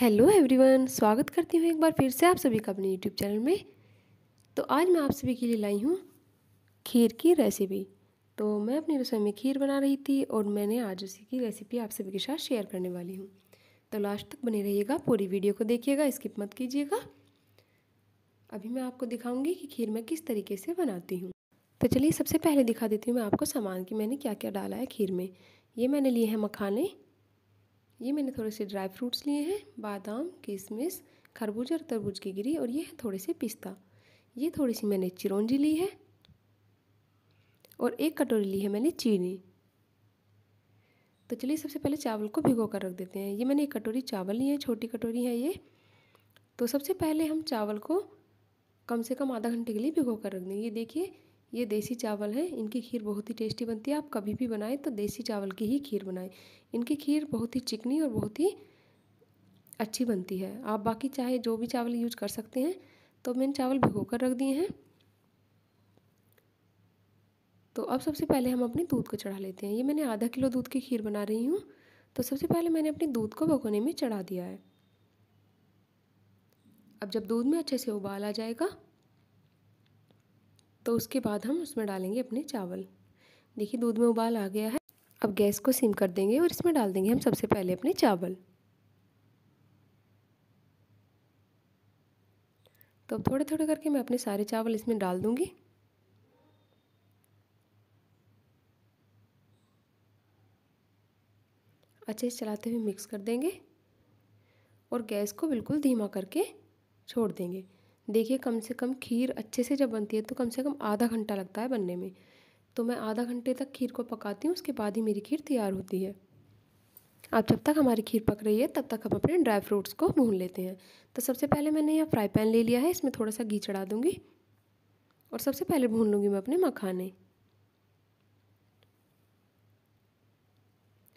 hello everyone स्वागत करती हूँ एक बार फिर से आप सभी का अपने यूट्यूब चैनल में तो आज मैं आप सभी के लिए लाई हूँ खीर की रेसिपी तो मैं अपनी रसोई में खीर बना रही थी और मैंने आज उसी की रेसिपी आप सभी के साथ शेयर करने वाली हूँ तो लास्ट तक बने रहिएगा पूरी वीडियो को देखिएगा स्किप मत कीजिएगा अभी मैं आपको दिखाऊँगी कि खीर मैं किस तरीके से बनाती हूँ तो चलिए सबसे पहले दिखा देती हूँ मैं आपको सामान कि मैंने क्या क्या डाला है खीर में ये मैंने लिए हैं मखाने ये मैंने थोड़े से ड्राई फ्रूट्स लिए हैं बादाम किशमिश खरबूज और तरबूज की गिरी और ये है थोड़े से पिस्ता ये थोड़ी सी मैंने चिरौंजी ली है और एक कटोरी ली है मैंने चीनी तो चलिए सबसे पहले चावल को भिगो कर रख देते हैं ये मैंने एक कटोरी चावल ली है छोटी कटोरी है ये तो सबसे पहले हम चावल को कम से कम आधा घंटे के लिए भिगो कर रख देंगे ये देखिए ये देसी चावल है इनकी खीर बहुत ही टेस्टी बनती है आप कभी भी बनाएं तो देसी चावल की ही खीर बनाएं इनकी खीर बहुत ही चिकनी और बहुत ही अच्छी बनती है आप बाकी चाहे जो भी चावल यूज कर सकते हैं तो मैंने चावल भिगो कर रख दिए हैं तो अब सबसे पहले हम अपने दूध को चढ़ा लेते हैं ये मैंने आधा किलो दूध की खीर बना रही हूँ तो सबसे पहले मैंने अपने दूध को भगोने में चढ़ा दिया है अब जब दूध में अच्छे से उबाल आ जाएगा तो उसके बाद हम उसमें डालेंगे अपने चावल देखिए दूध में उबाल आ गया है अब गैस को सिम कर देंगे और इसमें डाल देंगे हम सबसे पहले अपने चावल तो अब थोड़े थोड़े करके मैं अपने सारे चावल इसमें डाल दूँगी अच्छे से चलाते हुए मिक्स कर देंगे और गैस को बिल्कुल धीमा करके छोड़ देंगे देखिए कम से कम खीर अच्छे से जब बनती है तो कम से कम आधा घंटा लगता है बनने में तो मैं आधा घंटे तक खीर को पकाती हूँ उसके बाद ही मेरी खीर तैयार होती है अब जब तक हमारी खीर पक रही है तब तक हम अपने ड्राई फ्रूट्स को भून लेते हैं तो सबसे पहले मैंने यह फ्राई पैन ले लिया है इसमें थोड़ा सा घी चढ़ा दूँगी और सबसे पहले भून लूँगी मैं अपने मखाने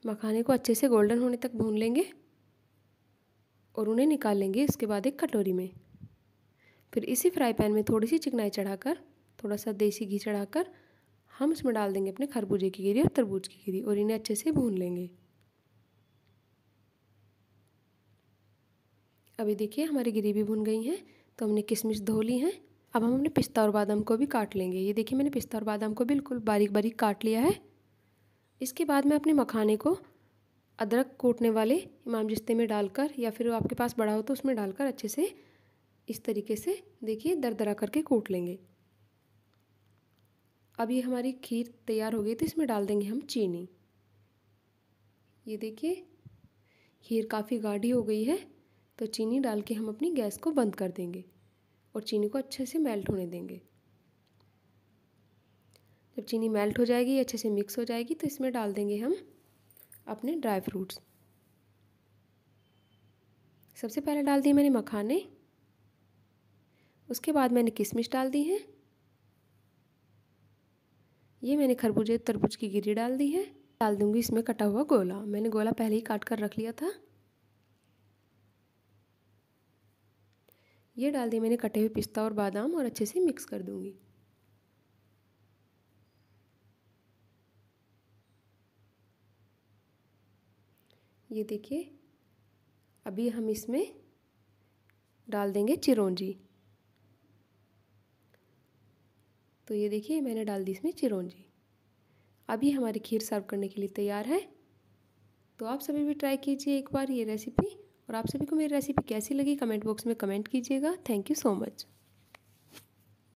मखाने को अच्छे से गोल्डन होने तक भून लेंगे और उन्हें निकाल लेंगे इसके बाद एक कटोरी में फिर इसी फ्राई पैन में थोड़ी सी चिकनाई चढ़ाकर थोड़ा सा देसी घी चढ़ाकर हम इसमें डाल देंगे अपने खरबूजे की गिरी और तरबूज की गिरी और इन्हें अच्छे से भून लेंगे अभी देखिए हमारी गिरी भी भून गई हैं तो हमने किशमिश धो ली हैं अब हम अपने पिस्ता और बादाम को भी काट लेंगे ये देखिए मैंने पिस्ता और बादाम को बिल्कुल बारीक बारीक काट लिया है इसके बाद मैं अपने मखाने को अदरक कोटने वाले इमाम जिस्ते में डालकर या फिर आपके पास बड़ा हो तो उसमें डालकर अच्छे से इस तरीके से देखिए दरदरा करके कूट लेंगे अब ये हमारी खीर तैयार हो गई तो इसमें डाल देंगे हम चीनी ये देखिए खीर काफ़ी गाढ़ी हो गई है तो चीनी डाल के हम अपनी गैस को बंद कर देंगे और चीनी को अच्छे से मेल्ट होने देंगे जब चीनी मेल्ट हो जाएगी अच्छे से मिक्स हो जाएगी तो इसमें डाल देंगे हम अपने ड्राई फ्रूट्स सबसे पहले डाल दिए मैंने मखाने उसके बाद मैंने किशमिश डाल दी है ये मैंने खरबूजे तरबूज की गिरी डाल दी है डाल दूंगी इसमें कटा हुआ गोला मैंने गोला पहले ही काट कर रख लिया था ये डाल दिए मैंने कटे हुए पिस्ता और बादाम और अच्छे से मिक्स कर दूंगी ये देखिए अभी हम इसमें डाल देंगे चिरौंजी तो ये देखिए मैंने डाल दी इसमें चिरौंजी अभी हमारी खीर सर्व करने के लिए तैयार है तो आप सभी भी ट्राई कीजिए एक बार ये रेसिपी और आप सभी को मेरी रेसिपी कैसी लगी कमेंट बॉक्स में कमेंट कीजिएगा थैंक यू सो मच